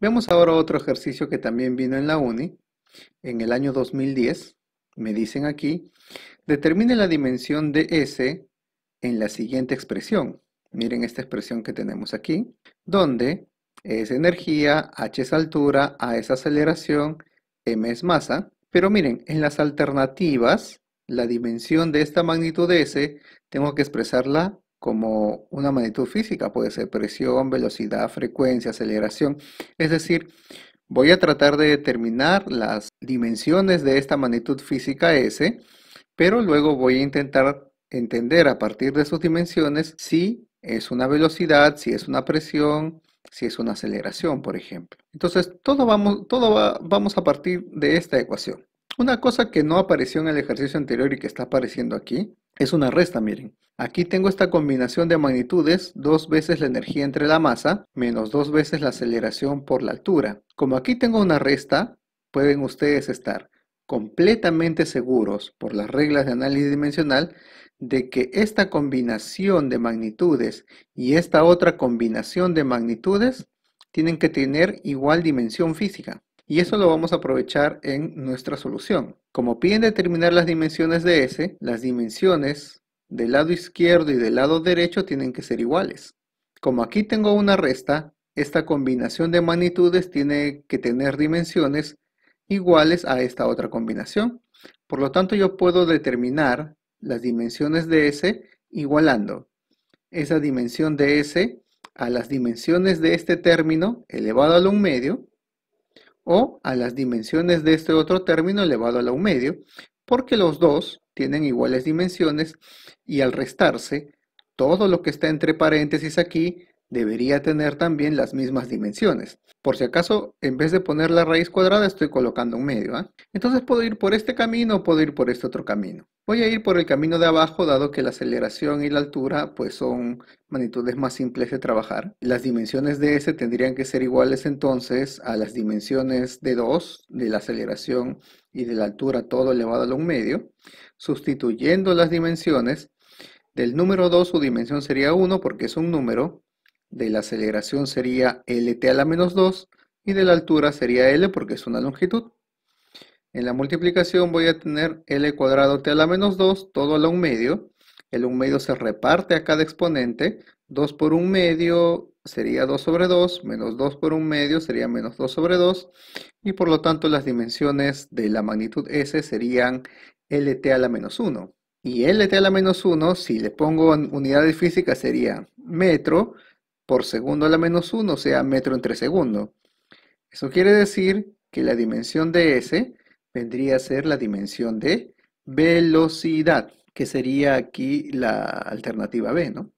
Vemos ahora otro ejercicio que también vino en la UNI, en el año 2010, me dicen aquí, determine la dimensión de S en la siguiente expresión. Miren esta expresión que tenemos aquí, donde es energía, H es altura, A es aceleración, M es masa. Pero miren, en las alternativas, la dimensión de esta magnitud de S tengo que expresarla como una magnitud física, puede ser presión, velocidad, frecuencia, aceleración. Es decir, voy a tratar de determinar las dimensiones de esta magnitud física S, pero luego voy a intentar entender a partir de sus dimensiones si es una velocidad, si es una presión, si es una aceleración, por ejemplo. Entonces, todo vamos, todo vamos a partir de esta ecuación. Una cosa que no apareció en el ejercicio anterior y que está apareciendo aquí es una resta, miren. Aquí tengo esta combinación de magnitudes, dos veces la energía entre la masa, menos dos veces la aceleración por la altura. Como aquí tengo una resta, pueden ustedes estar completamente seguros por las reglas de análisis dimensional de que esta combinación de magnitudes y esta otra combinación de magnitudes tienen que tener igual dimensión física y eso lo vamos a aprovechar en nuestra solución. Como piden determinar las dimensiones de S, las dimensiones del lado izquierdo y del lado derecho tienen que ser iguales. Como aquí tengo una resta, esta combinación de magnitudes tiene que tener dimensiones iguales a esta otra combinación. Por lo tanto, yo puedo determinar las dimensiones de S igualando esa dimensión de S a las dimensiones de este término elevado a un medio o a las dimensiones de este otro término elevado a la un medio, porque los dos tienen iguales dimensiones y al restarse, todo lo que está entre paréntesis aquí debería tener también las mismas dimensiones. Por si acaso, en vez de poner la raíz cuadrada, estoy colocando un medio. ¿ah? Entonces puedo ir por este camino o puedo ir por este otro camino. Voy a ir por el camino de abajo, dado que la aceleración y la altura pues, son magnitudes más simples de trabajar. Las dimensiones de S tendrían que ser iguales entonces a las dimensiones de 2, de la aceleración y de la altura todo elevado a un medio. Sustituyendo las dimensiones, del número 2 su dimensión sería 1 porque es un número, de la aceleración sería lt a la menos 2 y de la altura sería l porque es una longitud. En la multiplicación voy a tener l cuadrado t a la menos 2, todo a la 1 medio. El 1 medio se reparte a cada exponente. 2 por 1 medio sería 2 sobre 2, menos 2 por 1 medio sería menos 2 sobre 2. Y por lo tanto las dimensiones de la magnitud s serían lt a la menos 1. Y lt a la menos 1, si le pongo unidades unidad de sería metro, por segundo a la menos 1, o sea, metro entre segundo. Eso quiere decir que la dimensión de S vendría a ser la dimensión de velocidad, que sería aquí la alternativa B, ¿no?